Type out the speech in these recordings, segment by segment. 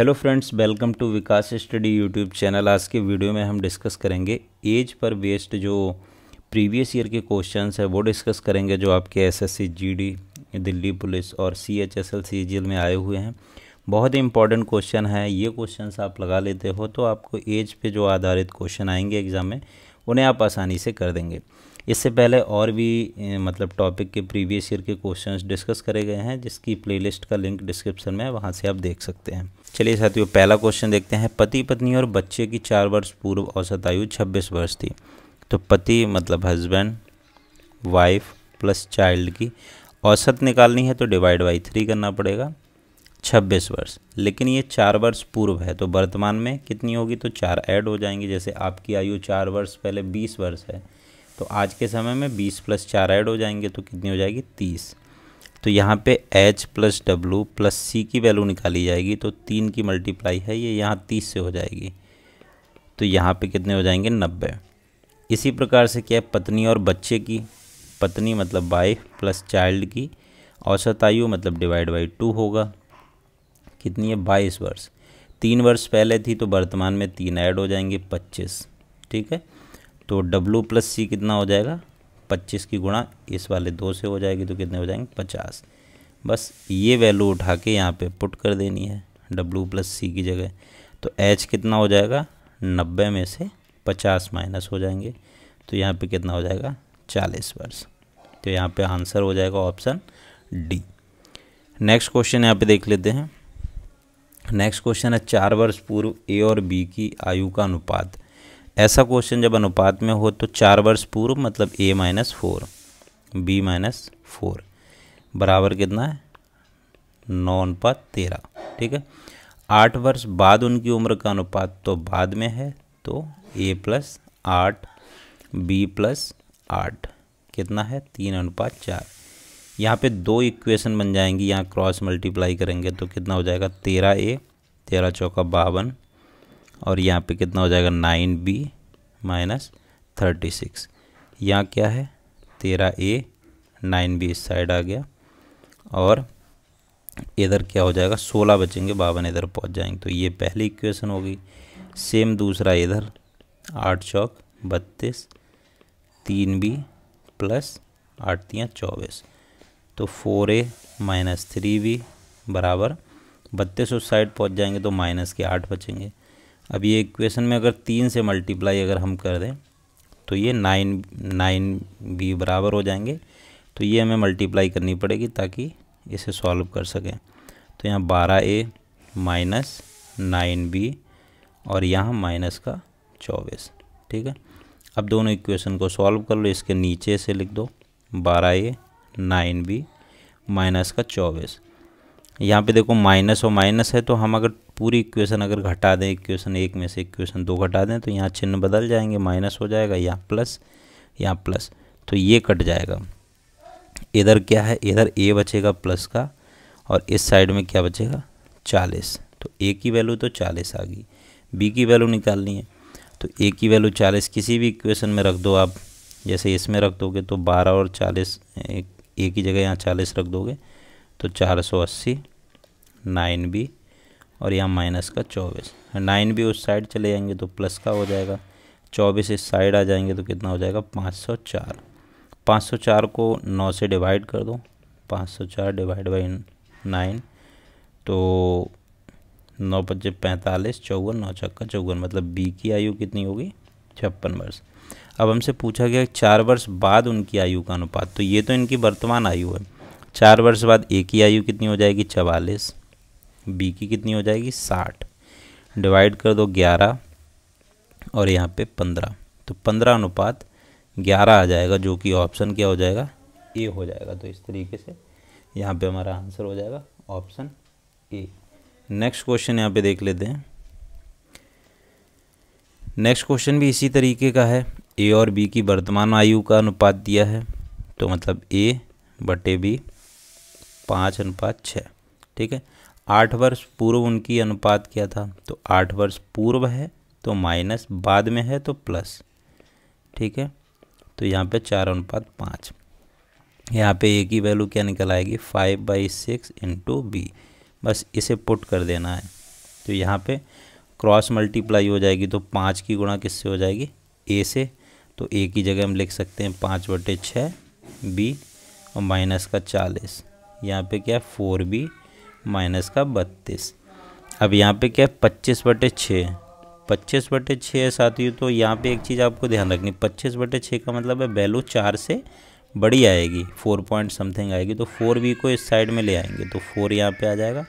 hello friends welcome to Vikas study YouTube channel आज के video में हम डिस्कस करेंगे एज पर बेस्ड जो प्रीवियस ईयर के क्वेश्चंस है वो डिस्कस करेंगे जो आपके एसएससी जीडी दिल्ली पुलिस और C H S L C L में आए हुए हैं बहुत ही इंपॉर्टेंट क्वेश्चन है ये क्वेश्चन आप लगा लेते हो तो आपको एज पर जो आधारित क्वेश्चन आएंगे एग्ज़ाम में उन्हें आप आसानी से कर देंगे इससे पहले और भी मतलब टॉपिक के प्रीवियस ईयर के क्वेश्चंस डिस्कस करे गए हैं जिसकी प्लेलिस्ट का लिंक डिस्क्रिप्शन में है वहाँ से आप देख सकते हैं चलिए साथियों पहला क्वेश्चन देखते हैं पति पत्नी और बच्चे की चार वर्ष पूर्व औसत आयु छब्बीस वर्ष थी तो पति मतलब हस्बैंड वाइफ प्लस चाइल्ड की औसत निकालनी है तो डिवाइड बाई थ्री करना पड़ेगा छब्बीस वर्ष लेकिन ये चार वर्ष पूर्व है तो वर्तमान में कितनी होगी तो चार ऐड हो जाएंगी जैसे आपकी आयु चार वर्ष पहले बीस वर्ष है तो आज के समय में बीस प्लस चार ऐड हो जाएंगे तो कितनी हो जाएगी तीस तो यहाँ पे h plus W plus C की वैल्यू निकाली जाएगी तो तीन की मल्टीप्लाई है ये यहाँ तीस से हो जाएगी तो यहाँ पे कितने हो जाएंगे नब्बे इसी प्रकार से क्या है पत्नी और बच्चे की पत्नी मतलब वाइफ प्लस चाइल्ड की औसत आयु मतलब डिवाइड बाई टू होगा कितनी है बाईस वर्ष तीन वर्ष पहले थी तो वर्तमान में तीन ऐड हो जाएंगे पच्चीस ठीक है तो डब्लू प्लस सी कितना हो जाएगा पच्चीस की गुणा इस वाले दो से हो जाएगी तो कितने हो जाएंगे पचास बस ये वैल्यू उठा के यहाँ पे पुट कर देनी है W प्लस सी की जगह तो एच कितना हो जाएगा नब्बे में से पचास माइनस हो जाएंगे तो यहाँ पे कितना हो जाएगा चालीस वर्ष तो यहाँ पे आंसर हो जाएगा ऑप्शन डी नेक्स्ट क्वेश्चन यहाँ पे देख लेते हैं नेक्स्ट क्वेश्चन है चार वर्ष पूर्व ए और बी की आयु का अनुपात ऐसा क्वेश्चन जब अनुपात में हो तो चार वर्ष पूर्व मतलब A minus four B minus four बराबर कितना है नौ अनुपात तेरह ठीक है आठ वर्ष बाद उनकी उम्र का अनुपात तो बाद में है तो ए प्लस आठ बी प्लस आठ कितना है तीन अनुपात चार यहाँ पे दो इक्वेशन बन जाएंगी यहाँ क्रॉस मल्टीप्लाई करेंगे तो कितना हो जाएगा तेरह ए तेरह चौका बावन और यहाँ पे कितना हो जाएगा nine B minus thirty six यहाँ क्या है तेरह ए नाइन बी इस साइड आ गया और इधर क्या हो जाएगा सोलह बचेंगे बावन इधर पहुँच जाएंगे तो ये पहली इक्वेशन होगी सेम दूसरा इधर आठ चौक बत्तीस तीन बी प्लस आठ तियाँ चौबीस तो four A minus three B बराबर बत्तीस उस साइड पहुँच जाएंगे तो माइनस के आठ बचेंगे अब ये इक्वेशन में अगर तीन से मल्टीप्लाई अगर हम कर दें तो ये नाइन नाइन भी बराबर हो जाएंगे तो ये हमें मल्टीप्लाई करनी पड़ेगी ताकि इसे सॉल्व कर सकें तो यहाँ बारह ए माइनस नाइन बी और यहाँ माइनस का चौबीस ठीक है अब दोनों इक्वेशन को सॉल्व कर लो इसके नीचे से लिख दो बारह ए नाइन बी माइनस का चौबीस यहाँ पे देखो माइनस और माइनस है तो हम अगर पूरी इक्वेशन अगर घटा दें इक्वेशन एक में से इक्वेशन दो घटा दें तो यहाँ चिन्ह बदल जाएंगे माइनस हो जाएगा या प्लस या प्लस तो ये कट जाएगा इधर क्या है इधर ए बचेगा प्लस का और इस साइड में क्या बचेगा चालीस तो ए की वैल्यू तो चालीस आ गई बी की वैल्यू निकालनी है तो ए की वैल्यू चालीस किसी भी इक्वेशन में रख दो आप जैसे इसमें रख दोगे तो बारह और चालीस ए की जगह यहाँ चालीस रख दोगे तो चार सौ अस्सी नाइन बी और यहाँ माइनस का चौबीस नाइन भी उस साइड चले जाएंगे तो प्लस का हो जाएगा चौबीस इस साइड आ जाएंगे तो कितना हो जाएगा पाँच सौ चार पाँच सौ चार को नौ से डिवाइड कर दो पाँच सौ चार डिवाइड बाई नाइन तो नौ पच्चीस पैंतालीस चौवन नौ छक्का चौवन मतलब बी की आयु कितनी होगी छप्पन वर्ष अब हमसे पूछा गया चार वर्ष बाद उनकी आयु का अनुपात तो ये तो इनकी वर्तमान आयु है चार वर्ष बाद एक की आयु कितनी हो जाएगी चवालीस बी की कितनी हो जाएगी साठ डिवाइड कर दो ग्यारह और यहाँ पे पंद्रह तो पंद्रह अनुपात ग्यारह आ जाएगा जो कि ऑप्शन क्या हो जाएगा ए हो जाएगा तो इस तरीके से यहाँ पे हमारा आंसर हो जाएगा ऑप्शन ए नेक्स्ट क्वेश्चन यहाँ पे देख लेते हैं नेक्स्ट क्वेश्चन भी इसी तरीके का है ए और बी की वर्तमान आयु का अनुपात दिया है तो मतलब ए बटे बी पाँच अनुपात छः ठीक है आठ वर्ष पूर्व उनकी अनुपात क्या था तो आठ वर्ष पूर्व है तो माइनस बाद में है तो प्लस ठीक है तो यहाँ पे चार अनुपात पाँच यहाँ पे ए की वैल्यू क्या निकल आएगी five by six into B बस इसे पुट कर देना है तो यहाँ पे क्रॉस मल्टीप्लाई हो जाएगी तो पाँच की गुणा किससे हो जाएगी ए से तो ए की जगह हम लिख सकते हैं पाँच बटे छः बी और माइनस का चालीस यहाँ पे क्या है फोर बी माइनस का बत्तीस अब यहाँ पे क्या है पच्चीस बटे छः पच्चीस बटे छः है साथियों तो यहाँ पे एक चीज़ आपको ध्यान रखनी पच्चीस बटे छः का मतलब है वैल्यू चार से बड़ी आएगी फोर पॉइंट समथिंग आएगी तो फोर बी को इस साइड में ले आएंगे तो फोर यहाँ पे आ जाएगा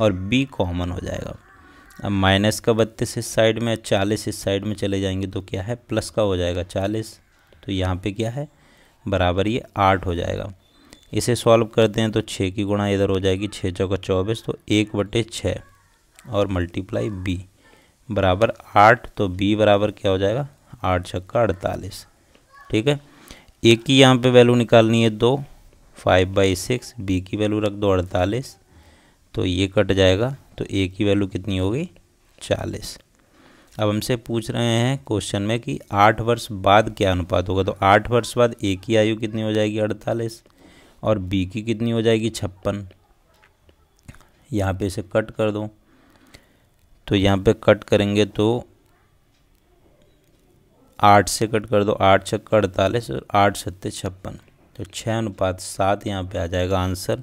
और बी कॉमन हो जाएगा अब माइनस का बत्तीस इस साइड में चालीस इस साइड में चले जाएंगे तो क्या है प्लस का हो जाएगा चालीस तो यहाँ पर क्या है बराबर ये आठ हो जाएगा इसे सॉल्व करते हैं तो छः की गुणा इधर हो जाएगी छः चौका चौबीस तो एक बटे छः और मल्टीप्लाई बी बराबर आठ तो बी बराबर क्या हो जाएगा आठ छक्का अड़तालीस ठीक है ए की यहाँ पे वैल्यू निकालनी है दो फाइव बाई सिक्स बी की वैल्यू रख दो अड़तालीस तो ये कट जाएगा तो ए की वैल्यू कितनी होगी चालीस अब हमसे पूछ रहे हैं क्वेश्चन में कि आठ वर्ष बाद क्या अनुपात होगा तो आठ वर्ष बाद ए की आयु कितनी हो जाएगी अड़तालीस और बी की कितनी हो जाएगी छप्पन यहाँ पे इसे कट कर दो तो यहाँ पे कट करेंगे तो आठ से कट कर दो आठ छक्कर अड़तालीस और आठ सत्ते छप्पन तो छः अनुपात सात यहाँ पे आ जाएगा आंसर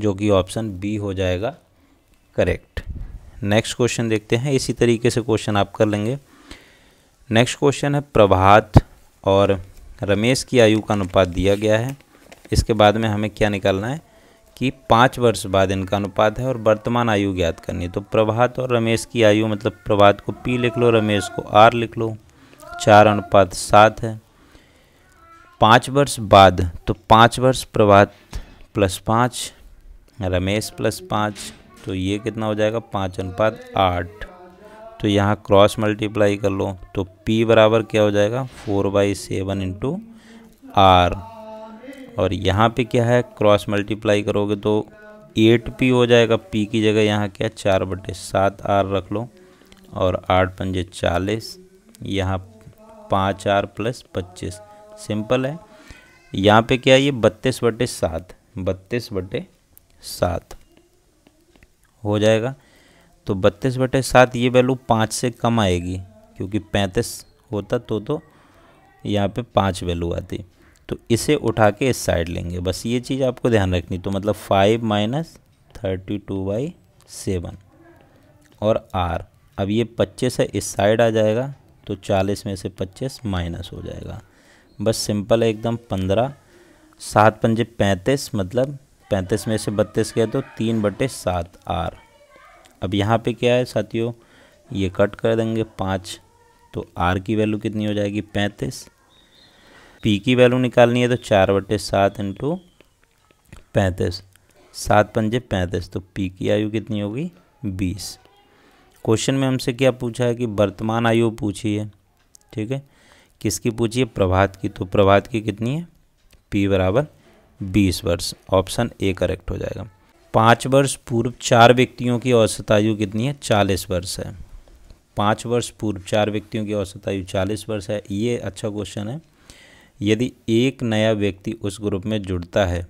जो कि ऑप्शन बी हो जाएगा करेक्ट नेक्स्ट क्वेश्चन देखते हैं इसी तरीके से क्वेश्चन आप कर लेंगे नेक्स्ट क्वेश्चन है प्रभात और रमेश की आयु का अनुपात दिया गया है इसके बाद में हमें क्या निकालना है कि पाँच वर्ष बाद इनका अनुपात है और वर्तमान आयु ज्ञात करनी है तो प्रभात और रमेश की आयु मतलब प्रभात को पी लिख लो रमेश को आर लिख लो चार अनुपात सात है पाँच वर्ष बाद तो पाँच वर्ष प्रभात प्लस पाँच रमेश प्लस पाँच तो ये कितना हो जाएगा पाँच अनुपात आठ तो यहाँ क्रॉस मल्टीप्लाई कर लो तो पी बराबर क्या हो जाएगा four by seven into R और यहाँ पे क्या है क्रॉस मल्टीप्लाई करोगे तो एट पी हो जाएगा पी की जगह यहाँ क्या चार बटे सात आर रख लो और आठ पंजे चालीस यहाँ पाँच आर प्लस पच्चीस सिंपल है यहाँ पे क्या है ये बत्तीस बटे सात बत्तीस बटे सात हो जाएगा तो बत्तीस बटे सात ये वैल्यू पाँच से कम आएगी क्योंकि पैंतीस होता तो तो यहाँ पे पाँच वैल्यू आती तो इसे उठा के इस साइड लेंगे बस ये चीज़ आपको ध्यान रखनी तो मतलब five minus thirty two by seven और आर अब ये पच्चीस है इस साइड आ जाएगा तो चालीस में से पच्चीस माइनस हो जाएगा बस सिंपल है एकदम पंद्रह सात पंजे पैंतीस मतलब पैंतीस में से बत्तीस गए तो तीन बटे सात आर अब यहाँ पे क्या है साथियों ये कट कर देंगे पाँच तो आर की वैल्यू कितनी हो जाएगी पैंतीस पी की वैल्यू निकालनी है तो चार बटे सात इंटू पैंतीस सात पंजे पैंतीस तो पी की आयु कितनी होगी बीस क्वेश्चन में हमसे क्या पूछा है कि वर्तमान आयु पूछी है ठीक है किसकी पूछी है प्रभात की तो प्रभात की कितनी है पी बराबर बीस वर्ष ऑप्शन ए करेक्ट हो जाएगा पाँच वर्ष पूर्व चार व्यक्तियों की औसत आयु कितनी है चालीस वर्ष है पाँच वर्ष पूर्व चार व्यक्तियों की औसत आयु चालीस वर्ष है ये अच्छा क्वेश्चन है यदि एक नया व्यक्ति उस ग्रुप में जुड़ता है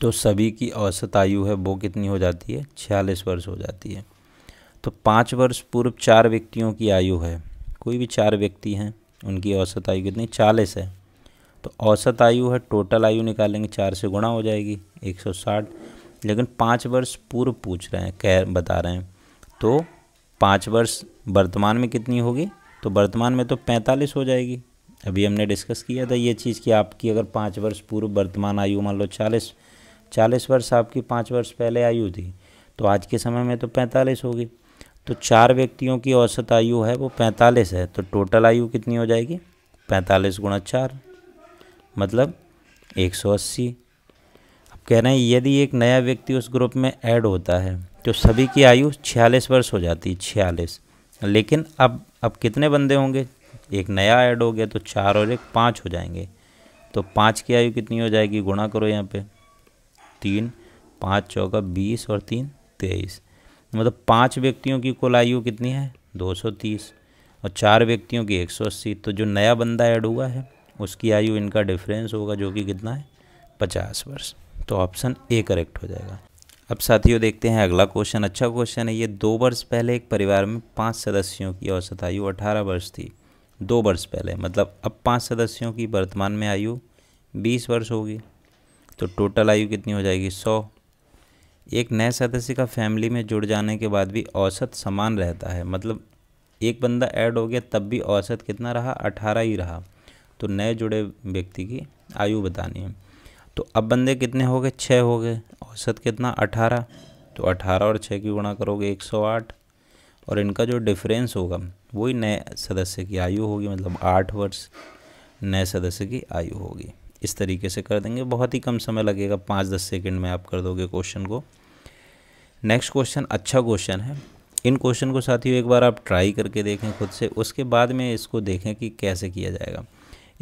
तो सभी की औसत आयु है वो कितनी हो जाती है छियालीस वर्ष हो जाती है तो पाँच वर्ष पूर्व चार व्यक्तियों की आयु है कोई भी चार व्यक्ति हैं उनकी औसत आयु कितनी चालीस है तो औसत आयु है टोटल आयु निकालेंगे चार से गुणा हो जाएगी एक सौ साठ लेकिन पाँच वर्ष पूर्व पूछ रहे हैं कह बता रहे हैं तो पाँच वर्ष वर्तमान में कितनी होगी तो वर्तमान में तो पैंतालीस हो जाएगी अभी हमने डिस्कस किया था ये चीज़ कि आपकी अगर पाँच वर्ष पूर्व वर्तमान आयु मान लो चालीस चालीस वर्ष आपकी पाँच वर्ष पहले आयु थी तो आज के समय में तो पैंतालीस होगी तो चार व्यक्तियों की औसत आयु है वो पैंतालीस है तो टोटल आयु कितनी हो जाएगी पैंतालीस गुणा चार मतलब एक सौ अस्सी अब कह रहे हैं यदि एक नया व्यक्ति उस ग्रुप में ऐड होता है तो सभी की आयु छियालीस वर्ष हो जाती है छियालीस लेकिन अब अब कितने बंदे होंगे एक नया ऐड हो गया तो चार और एक पाँच हो जाएंगे तो पाँच की आयु कितनी हो जाएगी गुणा करो यहाँ पे तीन पाँच चौका बीस और तीन तेईस मतलब पाँच व्यक्तियों की कुल आयु कितनी है दो सौ तीस और चार व्यक्तियों की एक सौ अस्सी तो जो नया बंदा ऐड हुआ है उसकी आयु इनका डिफरेंस होगा जो कि कितना है पचास वर्ष तो ऑप्शन ए करेक्ट हो जाएगा अब साथियों देखते हैं अगला क्वेश्चन अच्छा क्वेश्चन है ये दो वर्ष पहले एक परिवार में पाँच सदस्यों की औसत आयु अठारह वर्ष थी दो वर्ष पहले मतलब अब पांच सदस्यों की वर्तमान में आयु बीस वर्ष होगी तो टोटल आयु कितनी हो जाएगी सौ एक नए सदस्य का फैमिली में जुड़ जाने के बाद भी औसत समान रहता है मतलब एक बंदा ऐड हो गया तब भी औसत कितना रहा अठारह ही रहा तो नए जुड़े व्यक्ति की आयु बतानी है तो अब बंदे कितने हो गए छः हो गए औसत कितना अठारह तो अठारह और छः की गुणा करोगे एक सौ आठ और इनका जो डिफरेंस होगा वही नए सदस्य की आयु होगी मतलब आठ वर्ष नए सदस्य की आयु होगी इस तरीके से कर देंगे बहुत ही कम समय लगेगा पाँच दस सेकेंड में आप कर दोगे क्वेश्चन को नेक्स्ट क्वेश्चन अच्छा क्वेश्चन है इन क्वेश्चन को साथियों एक बार आप ट्राई करके देखें खुद से उसके बाद में इसको देखें कि कैसे किया जाएगा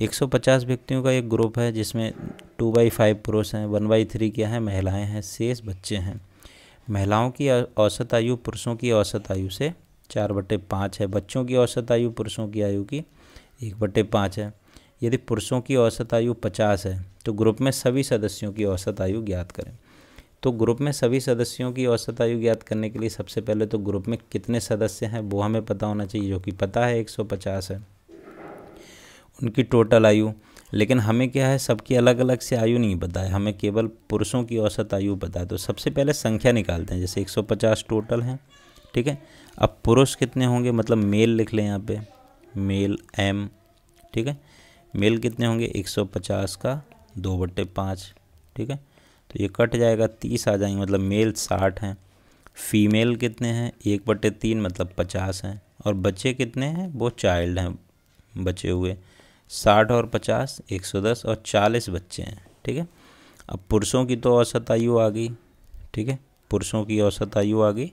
150 व्यक्तियों का एक ग्रुप है जिसमें टू बाई फाइव पुरुष हैं वन बाई थ्री क्या है महिलाएं हैं शेष बच्चे हैं महिलाओं की औसत आयु पुरुषों की औसत आयु से चार बटे पाँच है बच्चों की औसत आयु पुरुषों की आयु की एक बटे पाँच है यदि पुरुषों की औसत आयु पचास है तो ग्रुप में सभी सदस्यों की औसत आयु ज्ञात करें तो ग्रुप में सभी सदस्यों की औसत आयु ज्ञात करने के लिए सबसे पहले तो ग्रुप में कितने सदस्य हैं वो हमें पता होना चाहिए जो कि पता है पचास है उनकी टोटल आयु लेकिन हमें क्या है सबकी अलग अलग से आयु नहीं पता है हमें केवल पुरुषों की औसत आयु पता है तो सबसे पहले संख्या निकालते हैं जैसे 150 टोटल हैं ठीक है अब पुरुष कितने होंगे मतलब मेल लिख लें यहाँ पे मेल एम ठीक है मेल कितने होंगे 150 का दो बट्टे पाँच ठीक है तो ये कट जाएगा तीस आ जाएंगे मतलब मेल साठ हैं फीमेल कितने हैं एक बट्टे तीन मतलब पचास हैं और बच्चे कितने हैं वो चाइल्ड हैं बचे हुए साठ और पचास एक सौ दस और चालीस बच्चे हैं ठीक है अब पुरुषों की तो औसत आयु आ गई ठीक है पुरुषों की औसत आयु आ गई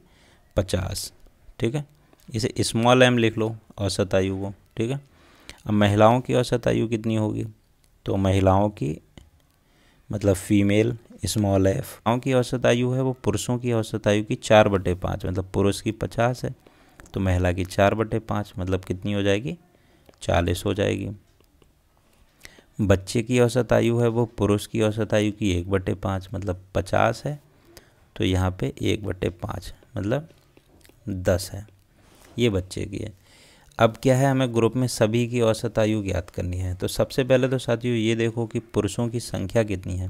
पचास ठीक है इसे स्मॉल एम लिख लो औसत आयु को ठीक है अब महिलाओं की औसत आयु कितनी होगी तो महिलाओं की मतलब फीमेल स्मॉल एफ गाँव की औसत आयु है वो पुरुषों की औसत आयु की चार बटे पाँच मतलब पुरुष की पचास है तो महिला की चार बटे पाँच मतलब कितनी हो जाएगी चालीस हो जाएगी बच्चे की औसत आयु है वो पुरुष की औसत आयु की एक बटे पाँच मतलब पचास है तो यहाँ पे एक बटे पाँच मतलब दस है ये बच्चे की है अब क्या है हमें ग्रुप में सभी की औसत आयु ज्ञात करनी है तो सबसे पहले तो साथियों ये देखो कि पुरुषों की संख्या कितनी है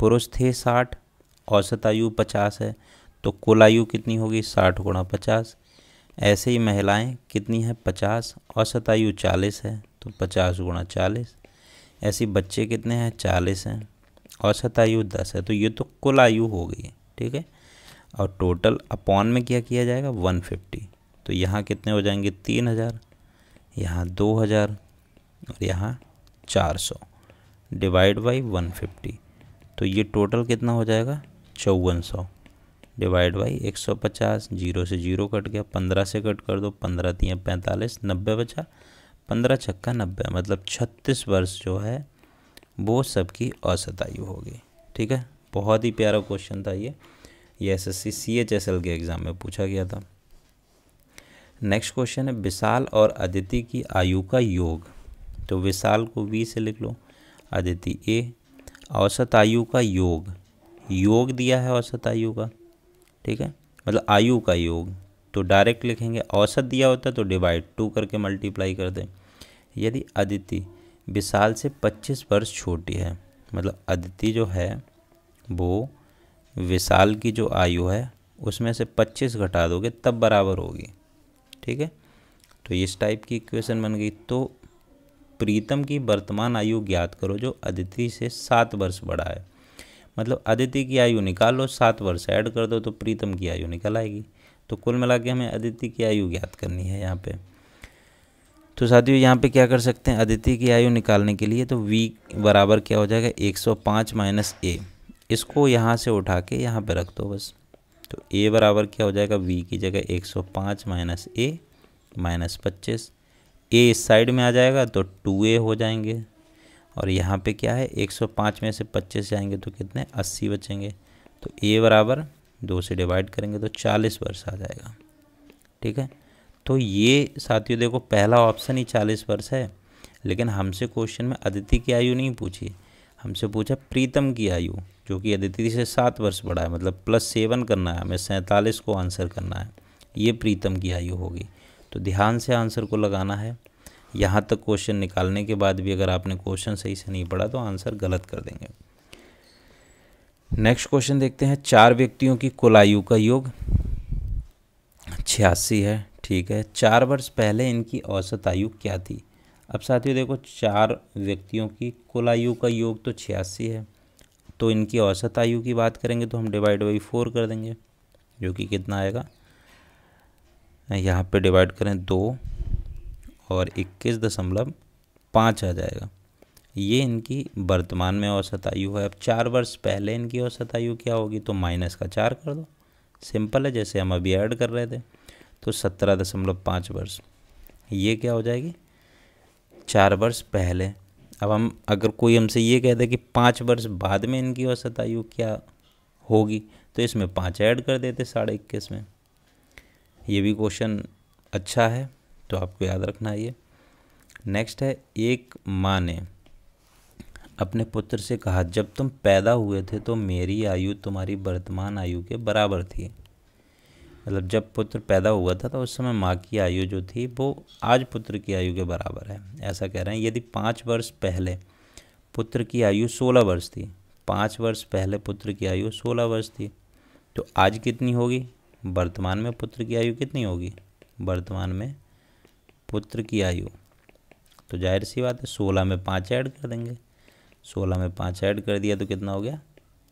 पुरुष थे साठ औसत आयु पचास है तो कुल आयु कितनी होगी साठ गुणा पचास ऐसे ही महिलाएं कितनी है पचास औसत आयु चालीस है तो पचास गुणा चालीस ऐसे बच्चे कितने हैं चालीस हैं औसत आयु दस है तो ये तो कुल आयु हो गई ठीक है और टोटल अपॉन में क्या किया जाएगा वन फिफ्टी तो यहाँ कितने हो जाएंगे तीन हज़ार यहाँ दो हज़ार और यहाँ चार सौ डिवाइड बाई वन फिफ्टी तो ये टोटल कितना हो जाएगा चौवन सौ डिवाइड बाई एक सौ पचास जीरो से जीरो कट गया पंद्रह से कट कर दो पंद्रह तीन पैंतालीस नब्बे बचा पंद्रह छक्का नब्बे मतलब छत्तीस वर्ष जो है वो सबकी औसत आयु होगी ठीक है बहुत ही प्यारा क्वेश्चन था ये ये S S C C H S L के एग्ज़ाम में पूछा गया था नेक्स्ट क्वेश्चन है विशाल और अदिति की आयु का योग तो विशाल को वी से लिख लो अदिति ए औसत आयु का योग योग दिया है औसत आयु का ठीक है मतलब आयु का योग तो डायरेक्ट लिखेंगे औसत दिया होता तो डिवाइड टू करके मल्टीप्लाई कर दें यदि अदिति विशाल से 25 वर्ष छोटी है मतलब अदिति जो है वो विशाल की जो आयु है उसमें से 25 घटा दोगे तब बराबर होगी ठीक है तो इस टाइप की इक्वेशन बन गई तो प्रीतम की वर्तमान आयु ज्ञात करो जो अदिति से सात वर्ष बड़ा है मतलब अदिति की आयु निकालो सात वर्ष ऐड कर दो तो प्रीतम की आयु निकल आएगी तो कुल मिला के हमें अदिति की आयु ज्ञात करनी है यहाँ पे तो साथियों यहाँ पे क्या कर सकते हैं अदिति की आयु निकालने के लिए तो वी बराबर क्या हो जाएगा 105 सौ पाँच माइनस ए इसको यहाँ से उठा के यहाँ पर रख दो बस तो ए बराबर क्या हो जाएगा वी की जगह 105 सौ पाँच माइनस ए माइनस पच्चीस ए इस साइड में आ जाएगा तो टू ए हो जाएंगे और यहाँ पे क्या है 105 में से 25 जाएंगे तो कितने 80 बचेंगे तो ए बराबर दो से डिवाइड करेंगे तो 40 वर्ष आ जाएगा ठीक है तो ये साथियों देखो पहला ऑप्शन ही 40 वर्ष है लेकिन हमसे क्वेश्चन में अदिति की आयु नहीं पूछी हमसे पूछा प्रीतम की आयु जो कि अदिति से सात वर्ष बड़ा है मतलब प्लस सेवन करना है हमें सैंतालीस को आंसर करना है ये प्रीतम की आयु होगी तो ध्यान से आंसर को लगाना है यहाँ तक क्वेश्चन निकालने के बाद भी अगर आपने क्वेश्चन सही से नहीं पढ़ा तो आंसर गलत कर देंगे नेक्स्ट क्वेश्चन देखते हैं चार व्यक्तियों की कुल आयु का योग छियासी है ठीक है चार वर्ष पहले इनकी औसत आयु क्या थी अब साथियों देखो चार व्यक्तियों की कुल आयु का योग तो छियासी है तो इनकी औसत आयु की बात करेंगे तो हम डिवाइड बाई फोर कर देंगे जो कि कितना आएगा यहाँ पे डिवाइड करें दो और इक्कीस दशमलव पाँच आ जाएगा ये इनकी वर्तमान में औसत आयु है अब चार वर्ष पहले इनकी औसत आयु क्या होगी तो माइनस का चार कर दो सिंपल है जैसे हम अभी ऐड कर रहे थे तो सत्रह दशमलव पाँच वर्ष ये क्या हो जाएगी चार वर्ष पहले अब हम अगर कोई हमसे ये कह दे कि पाँच वर्ष बाद में इनकी औसत आयु क्या होगी तो इसमें पाँच ऐड कर देते साढ़े इक्कीस में ये भी क्वेश्चन अच्छा है तो आपको याद रखना ये नेक्स्ट है एक माँ ने अपने पुत्र से कहा जब तुम पैदा हुए थे तो मेरी आयु तुम्हारी वर्तमान आयु के बराबर थी मतलब जब पुत्र पैदा हुआ था तो उस समय माँ की आयु जो थी वो आज पुत्र की आयु के बराबर है ऐसा कह रहे हैं यदि पाँच वर्ष पहले पुत्र की आयु सोलह वर्ष थी पाँच वर्ष पहले पुत्र की आयु सोलह वर्ष थी तो आज कितनी होगी वर्तमान में पुत्र की आयु कितनी होगी वर्तमान में पुत्र की आयु तो जाहिर सी बात है सोलह में पाँच ऐड कर देंगे सोलह में पाँच ऐड कर दिया तो कितना हो गया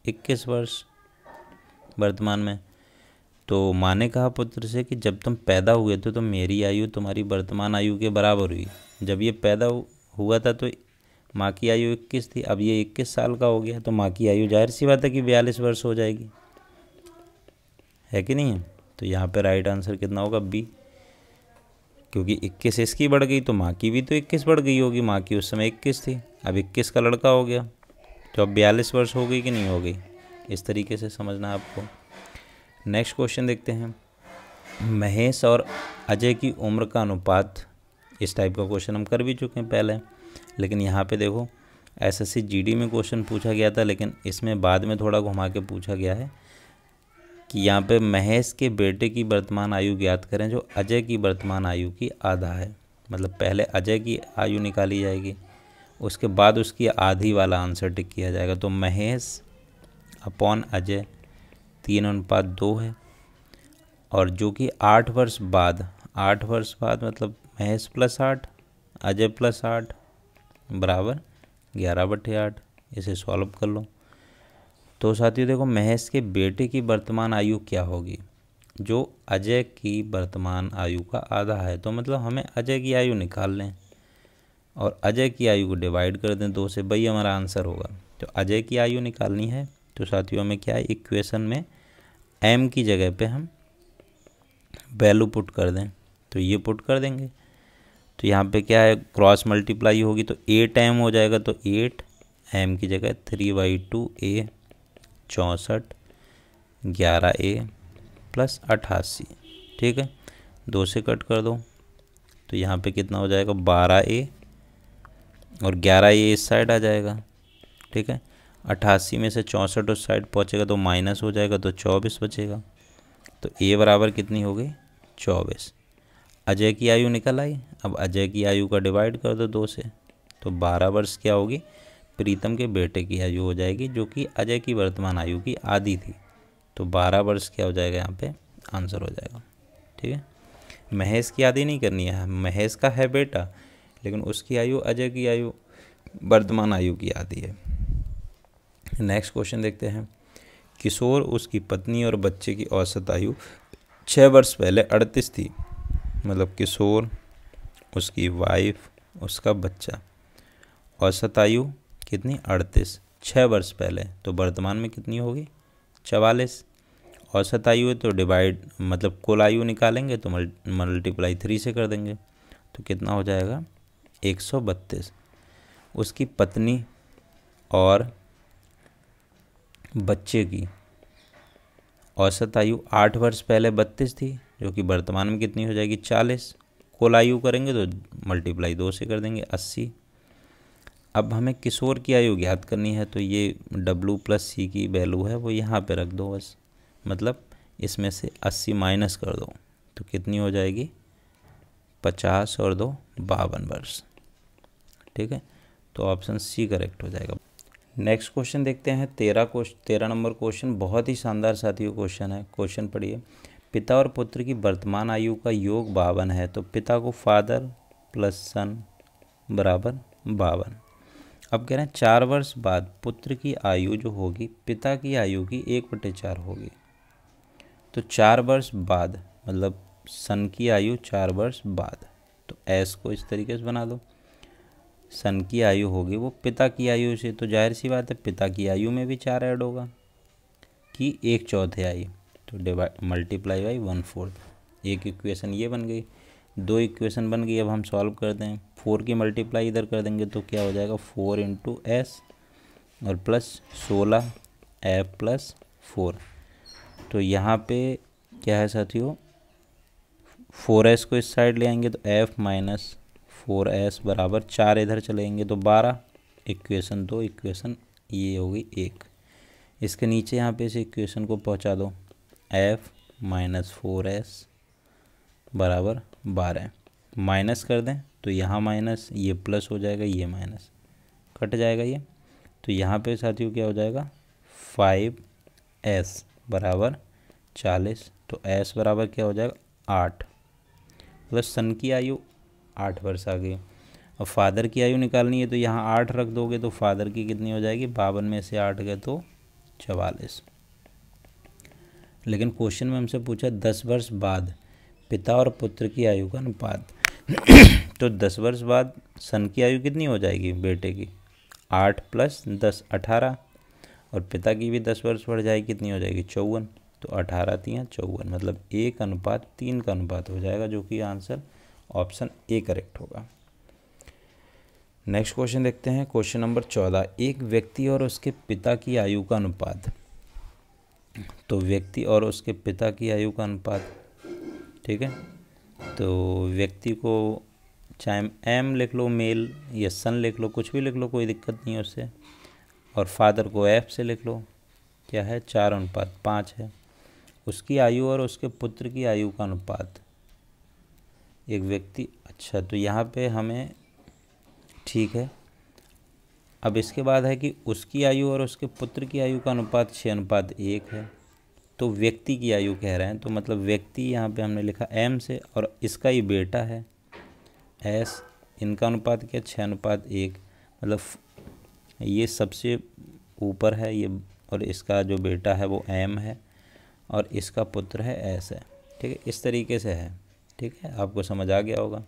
इक्कीस वर्ष वर्तमान में तो माँ ने कहा पुत्र से कि जब तुम पैदा हुए थे तो मेरी आयु तुम्हारी वर्तमान आयु के बराबर हुई जब ये पैदा हुआ था तो माँ की आयु इक्कीस थी अब ये इक्कीस साल का हो गया तो माँ की आयु जाहिर सी बात है कि बयालीस वर्ष हो जाएगी है कि नहीं तो यहाँ पर राइट आंसर कितना होगा बी क्योंकि इक्कीस इसकी बढ़ गई तो माँ की भी तो इक्कीस बढ़ गई होगी माँ की उस समय इक्कीस थी अब इक्कीस का लड़का हो गया तो अब बयालीस वर्ष हो गई कि नहीं हो गई इस तरीके से समझना आपको नेक्स्ट क्वेश्चन देखते हैं महेश और अजय की उम्र का अनुपात इस टाइप का क्वेश्चन हम कर भी चुके हैं पहले लेकिन यहाँ पे देखो एसएससी जीडी में क्वेश्चन पूछा गया था लेकिन इसमें बाद में थोड़ा घुमा के पूछा गया है कि यहाँ पे महेश के बेटे की वर्तमान आयु ज्ञात करें जो अजय की वर्तमान आयु की आधा है मतलब पहले अजय की आयु निकाली जाएगी उसके बाद उसकी आधी वाला आंसर टिक किया जाएगा तो महेश अपॉन अजय तीन अनुपात दो है और जो कि आठ वर्ष बाद आठ वर्ष बाद मतलब महेश प्लस आठ अजय प्लस आठ बराबर ग्यारह बटे आठ इसे सॉल्व कर लो तो साथियों देखो महेश के बेटे की वर्तमान आयु क्या होगी जो अजय की वर्तमान आयु का आधा है तो मतलब हमें अजय की आयु निकाल लें और अजय की आयु को डिवाइड कर दें दो से भाई हमारा आंसर होगा तो अजय की आयु निकालनी है तो साथियों हमें क्या है इक्वेशन में एम की जगह पे हम वैल्यू पुट कर दें तो ये पुट कर देंगे तो यहाँ पे क्या है क्रॉस मल्टीप्लाई होगी तो एट एम हो जाएगा तो एट एम की जगह थ्री बाई टू ए चौंसठ ग्यारह ए प्लस अट्ठासी ठीक है दो से कट कर दो तो यहाँ पे कितना हो जाएगा बारह ए और ग्यारह ए इस साइड आ जाएगा ठीक है अट्ठासी में से चौंसठ उस साइड पहुँचेगा तो माइनस हो जाएगा तो चौबीस बचेगा तो ए बराबर कितनी हो गई चौबीस अजय की आयु निकल आई अब अजय की आयु का डिवाइड कर दो दो से तो बारह वर्ष क्या होगी प्रीतम के बेटे की आयु हो जाएगी जो कि अजय की वर्तमान आयु की आधी थी तो बारह वर्ष क्या हो जाएगा यहाँ पे आंसर हो जाएगा ठीक है महेश की आदि नहीं करनी है महेश का है बेटा लेकिन उसकी आयु अजय की आयु वर्तमान आयु की आदि है नेक्स्ट क्वेश्चन देखते हैं किशोर उसकी पत्नी और बच्चे की औसत आयु छः वर्ष पहले अड़तीस थी मतलब किशोर उसकी वाइफ उसका बच्चा औसत आयु कितनी अड़तीस छः वर्ष पहले तो वर्तमान में कितनी होगी चवालीस औसत आयु है तो डिवाइड मतलब कुल आयु निकालेंगे तो मल्टीप्लाई थ्री से कर देंगे तो कितना हो जाएगा एक सौ बत्तीस उसकी पत्नी और बच्चे की औसत आयु आठ वर्ष पहले बत्तीस थी जो कि वर्तमान में कितनी हो जाएगी चालीस कुल आयु करेंगे तो मल्टीप्लाई दो से कर देंगे अस्सी अब हमें किशोर की आयु ज्ञात करनी है तो ये डब्लू प्लस सी की वैल्यू है वो यहाँ पे रख दो बस मतलब इसमें से अस्सी माइनस कर दो तो कितनी हो जाएगी पचास और दो बावन वर्ष ठीक है तो ऑप्शन सी करेक्ट हो जाएगा नेक्स्ट क्वेश्चन देखते हैं तेरह क्वेश्चन तेरह नंबर क्वेश्चन बहुत ही शानदार साथियों क्वेश्चन है क्वेश्चन पढ़िए पिता और पुत्र की वर्तमान आयु का योग बावन है तो पिता को फादर प्लस सन बराबर बावन अब कह रहे हैं चार वर्ष बाद पुत्र की आयु जो होगी पिता की आयु की एक बटे चार होगी तो चार वर्ष बाद मतलब सन की आयु चार वर्ष बाद तो एस को इस तरीके से बना दो सन की आयु होगी वो पिता की आयु से तो जाहिर सी बात है पिता की आयु में भी चार ऐड होगा कि एक चौथे आयु तो divide multiply by one fourth एक इक्वेशन ये बन गई दो इक्वेशन बन गई अब हम सॉल्व कर दें फोर की मल्टीप्लाई इधर कर देंगे तो क्या हो जाएगा फोर इंटू एस और प्लस सोलह एफ प्लस फोर तो यहाँ पे क्या है साथियों फोर एस को इस साइड ले आएंगे तो एफ माइनस फोर एस बराबर चार इधर चलेंगे तो बारह इक्वेशन दो इक्वेशन ये होगी एक इसके नीचे यहाँ पे इस इक्वेशन को पहुँचा दो एफ माइनस फोर एस बराबर बारह माइनस कर दें तो यहाँ माइनस ये प्लस हो जाएगा ये माइनस कट जाएगा ये तो यहाँ पे साथियों क्या हो जाएगा फाइव एस बराबर चालीस तो एस बराबर क्या हो जाएगा आठ मतलब सन की आयु आठ वर्ष आगे और फादर की आयु निकालनी है तो यहाँ आठ रख दोगे तो फादर की कितनी हो जाएगी बावन में से आठ गए तो चवालीस लेकिन क्वेश्चन में हमसे पूछा दस वर्ष बाद पिता और पुत्र की आयु का अनुपात तो दस वर्ष बाद सन की आयु कितनी हो जाएगी बेटे की आठ प्लस दस अठारह और पिता की भी दस वर्ष बढ़ जाएगी कितनी हो जाएगी चौवन तो अठारह तीन चौवन मतलब एक अनुपात तीन का अनुपात हो जाएगा जो कि आंसर ऑप्शन ए करेक्ट होगा नेक्स्ट क्वेश्चन देखते हैं क्वेश्चन नंबर चौदह एक व्यक्ति और उसके पिता की आयु का अनुपात तो व्यक्ति और उसके पिता की आयु का अनुपात ठीक है तो व्यक्ति को चाहे एम लिख लो मेल या सन लिख लो कुछ भी लिख लो कोई दिक्कत नहीं है उससे और फादर को एफ से लिख लो क्या है चार अनुपात पाँच है उसकी आयु और उसके पुत्र की आयु का अनुपात एक व्यक्ति अच्छा तो यहाँ पे हमें ठीक है अब इसके बाद है कि उसकी आयु और उसके पुत्र की आयु का अनुपात छः अनुपात एक है तो व्यक्ति की आयु कह रहे हैं तो मतलब व्यक्ति यहाँ पे हमने लिखा एम से और इसका ये बेटा है एस इनका अनुपात क्या छः अनुपात एक मतलब ये सबसे ऊपर है ये और इसका जो बेटा है वो एम है और इसका पुत्र है एस है ठीक है इस तरीके से है ठीक है आपको समझ आ गया होगा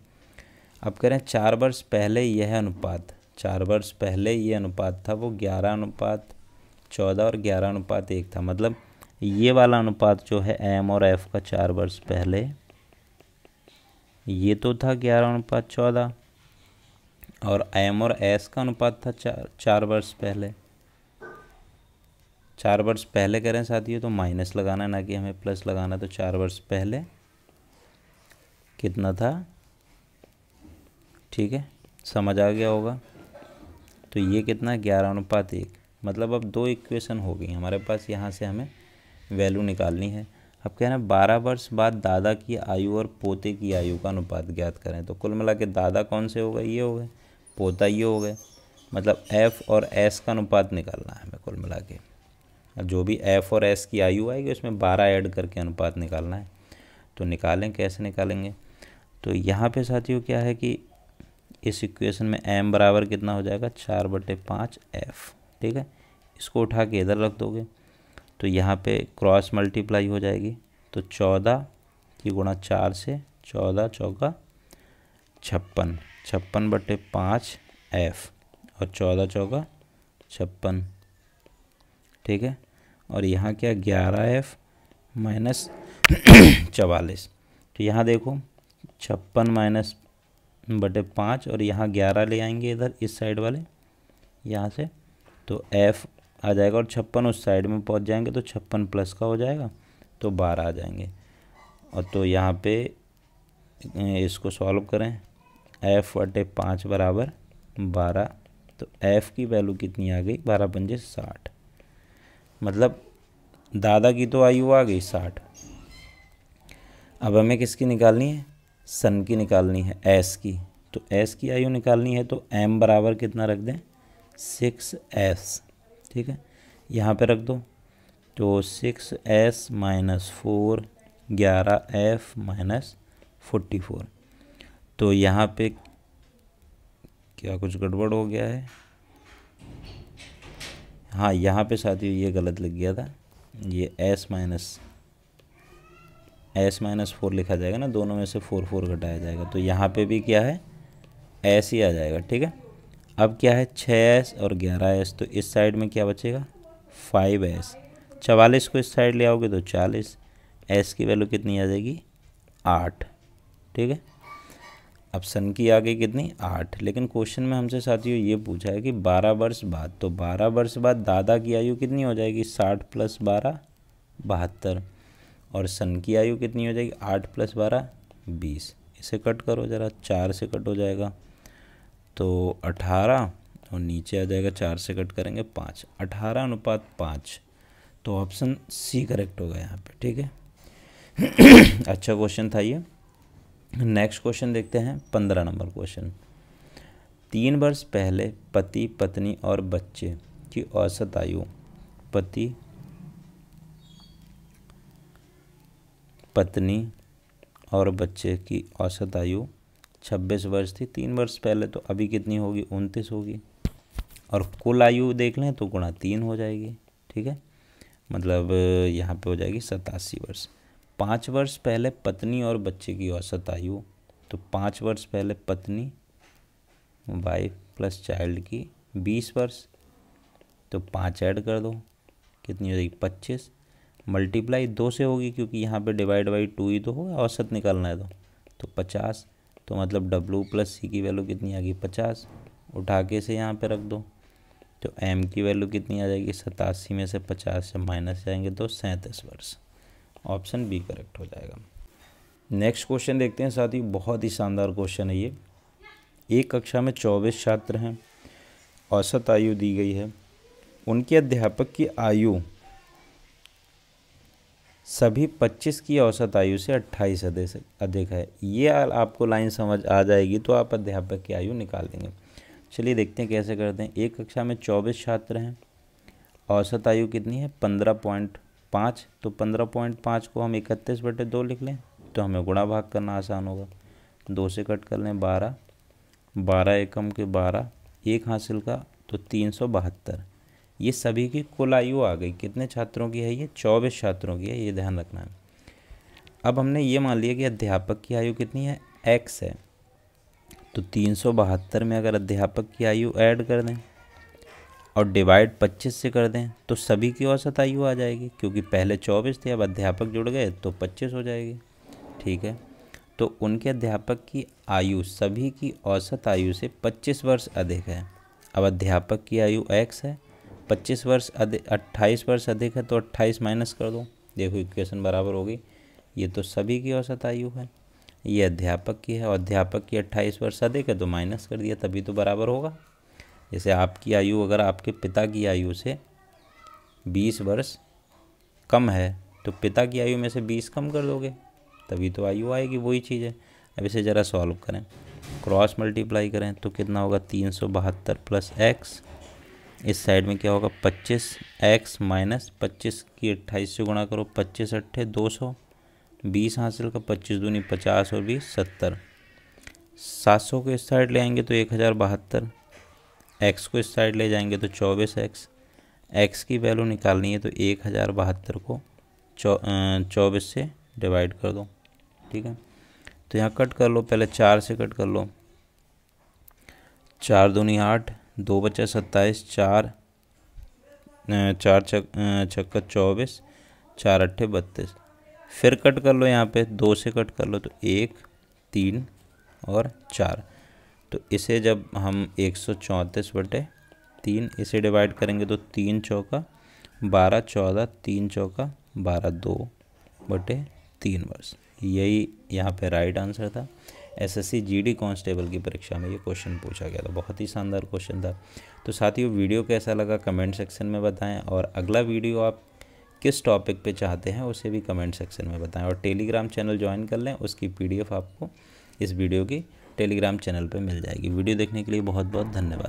अब कह रहे हैं चार वर्ष पहले यह अनुपात चार वर्ष पहले ये अनुपात था वो ग्यारह अनुपात चौदह और ग्यारह अनुपात एक था मतलब ये वाला अनुपात जो है एम और एफ का चार वर्ष पहले ये तो था ग्यारह अनुपात चौदह और एम और एस का अनुपात था चार चार वर्ष पहले चार वर्ष पहले करें साथियों तो माइनस लगाना ना कि हमें प्लस लगाना तो चार वर्ष पहले कितना था ठीक है समझ आ गया होगा तो ये कितना ग्यारह अनुपात एक मतलब अब दो इक्वेशन हो गई हमारे पास यहाँ से हमें वैल्यू निकालनी है अब कह रहे हैं बारह वर्ष बाद दादा की आयु और पोते की आयु का अनुपात ज्ञात करें तो कुल मिला के दादा कौन से हो गए ये हो गए पोता ये हो गए मतलब एफ़ और एस का अनुपात निकालना है हमें कुल मिला के अब जो भी एफ़ और एस की आयु आएगी उसमें बारह ऐड करके अनुपात निकालना है तो निकालें कैसे निकालेंगे तो यहाँ पे साथियों क्या है कि इस इक्वेशन में एम बराबर कितना हो जाएगा चार बटे पाँच एफ ठीक है इसको उठा के इधर रख दोगे तो यहाँ पे क्रॉस मल्टीप्लाई हो जाएगी तो चौदह की गुणा चार से चौदह चौका छप्पन छप्पन बटे पाँच एफ और चौदह चौका छप्पन ठीक है और यहाँ क्या ग्यारह एफ माइनस चवालीस तो यहाँ देखो छप्पन माइनस बटे पाँच और यहाँ ग्यारह ले आएंगे इधर इस साइड वाले यहाँ से तो एफ़ आ जाएगा और छप्पन उस साइड में पहुँच जाएंगे तो छप्पन प्लस का हो जाएगा तो बारह आ जाएंगे और तो यहाँ पे इसको सॉल्व करें एफ़ बटे पाँच बराबर बारह तो एफ़ की वैल्यू कितनी आ गई बारह पंजे साठ मतलब दादा की तो आयु आ गई साठ अब हमें किसकी निकालनी है सन की निकालनी है एस की तो एस की आयु निकालनी है तो एम बराबर कितना रख दें सिक्स एस ठीक है यहाँ पे रख दो तो सिक्स एस माइनस फोर ग्यारह एफ माइनस फोर्टी फोर तो यहाँ पे क्या कुछ गड़बड़ हो गया है हाँ यहाँ पे साथियों ये गलत लग गया था ये S minus S minus four लिखा जाएगा ना दोनों में से फोर फोर घटाया जाएगा तो यहाँ पे भी क्या है एस ही आ जाएगा ठीक है अब क्या है छः एस और ग्यारह एस तो इस साइड में क्या बचेगा फाइव एस चवालीस को इस साइड ले आओगे तो चालीस एस की वैल्यू कितनी आ जाएगी आठ ठीक है अब सन की आ गई कितनी आठ लेकिन क्वेश्चन में हमसे साथियों ये पूछा है कि बारह वर्ष बाद तो बारह वर्ष बाद दादा की आयु कितनी हो जाएगी साठ प्लस बारह बहत्तर और सन की आयु कितनी हो जाएगी आठ प्लस बारह बीस इसे कट करो ज़रा चार से कट हो जाएगा तो अठारह और नीचे आ जाएगा चार से कट करेंगे पाँच अठारह अनुपात पाँच तो ऑप्शन सी करेक्ट होगा यहाँ पे ठीक है अच्छा क्वेश्चन था ये नेक्स्ट क्वेश्चन देखते हैं पंद्रह नंबर क्वेश्चन तीन वर्ष पहले पति पत्नी और बच्चे की औसत आयु पति पत्नी और बच्चे की औसत आयु 26 वर्ष थी तीन वर्ष पहले तो अभी कितनी होगी उनतीस होगी और कुल आयु देख लें तो गुणा तीन हो जाएगी ठीक है मतलब यहाँ पे हो जाएगी सतासी वर्ष पाँच वर्ष पहले पत्नी और बच्चे की औसत आयु तो पाँच वर्ष पहले पत्नी वाइफ प्लस चाइल्ड की बीस वर्ष तो पाँच ऐड कर दो कितनी हो जाएगी पच्चीस मल्टीप्लाई दो से होगी क्योंकि यहाँ पे डिवाइड बाई टू ही तो होगा औसत निकालना है तो तो पचास तो मतलब डब्लू प्लस सी की वैल्यू कितनी आ गई पचास उठा के से यहाँ पे रख दो तो एम की वैल्यू कितनी आ जाएगी सतासी में से पचास से माइनस जाएंगे तो सैंतीस वर्ष ऑप्शन बी करेक्ट हो जाएगा नेक्स्ट क्वेश्चन देखते हैं साथ ही बहुत ही शानदार क्वेश्चन है ये एक कक्षा में चौबीस छात्र हैं औसत आयु दी गई है उनके अध्यापक की आयु सभी 25 की औसत आयु से 28 अधिक है ये आपको लाइन समझ आ जाएगी तो आप अध्यापक की आयु निकाल देंगे चलिए देखते हैं कैसे करते हैं एक कक्षा में 24 छात्र हैं औसत आयु कितनी है 15.5 तो 15.5 को हम इकतीस बटे दो लिख लें तो हमें गुणा भाग करना आसान होगा दो से कट कर लें बारह बारह एकम के बारह एक हासिल का तो तीन सौ बहत्तर ये सभी की कुल आयु आ गई कितने छात्रों की है ये चौबीस छात्रों की है ये ध्यान रखना है अब हमने ये मान लिया कि अध्यापक की आयु कितनी है एक्स है तो तीन सौ बहत्तर में अगर अध्यापक की आयु ऐड कर दें और डिवाइड पच्चीस से कर दें तो सभी की औसत आयु आ जाएगी क्योंकि पहले चौबीस थे अब अध्यापक जुड़ गए तो पच्चीस हो जाएगी ठीक है तो उनके अध्यापक की आयु सभी की औसत आयु से पच्चीस वर्ष अधिक है अब अध्यापक की आयु एक्स है 25 वर्ष अधिक अट्ठाईस वर्ष अधिक है तो अट्ठाईस माइनस कर दो देखो इक्वेशन बराबर होगी ये तो सभी की औसत आयु है ये अध्यापक की है और अध्यापक की अट्ठाईस वर्ष अधिक है तो माइनस कर दिया तभी तो बराबर होगा जैसे आपकी आयु अगर आपके पिता की आयु से बीस वर्ष कम है तो पिता की आयु में से बीस कम कर दोगे तभी तो आयु आएगी वही चीज़ है अब इसे ज़रा सॉल्व करें क्रॉस मल्टीप्लाई करें तो कितना होगा तीन सौ बहत्तर प्लस एक्स इस साइड में क्या होगा पच्चीस एक्स माइनस पच्चीस की अट्ठाईस से गुणा करो पच्चीस अट्ठे दो सौ बीस हासिल का पच्चीस दूनी पचास और बीस सत्तर सात सौ को इस साइड ले आएंगे तो एक हज़ार बहत्तर एक्स को इस साइड ले जाएंगे तो चौबीस एक्स एक्स की वैल्यू निकालनी है तो एक हज़ार बहत्तर को चौबीस से डिवाइड कर दो ठीक है तो यहाँ कट कर लो पहले चार से कट कर लो चार दूनी आठ दो बचा सत्ताईस चार चार छक्का चौबीस चार अट्ठे बत्तीस फिर कट कर लो यहाँ पे दो से कट कर लो तो एक तीन और चार तो इसे जब हम एक सौ चौंतीस बटे तीन इसे डिवाइड करेंगे तो तीन चौका बारह चौदह तीन चौका बारह दो बटे तीन वर्ष यही यहाँ पे राइट आंसर था एसएससी जीडी कांस्टेबल की परीक्षा में ये क्वेश्चन पूछा गया था बहुत ही शानदार क्वेश्चन था तो साथियों वीडियो कैसा लगा कमेंट सेक्शन में बताएं और अगला वीडियो आप किस टॉपिक पे चाहते हैं उसे भी कमेंट सेक्शन में बताएं और टेलीग्राम चैनल ज्वाइन कर लें उसकी पीडीएफ आपको इस वीडियो की टेलीग्राम चैनल पर मिल जाएगी वीडियो देखने के लिए बहुत बहुत धन्यवाद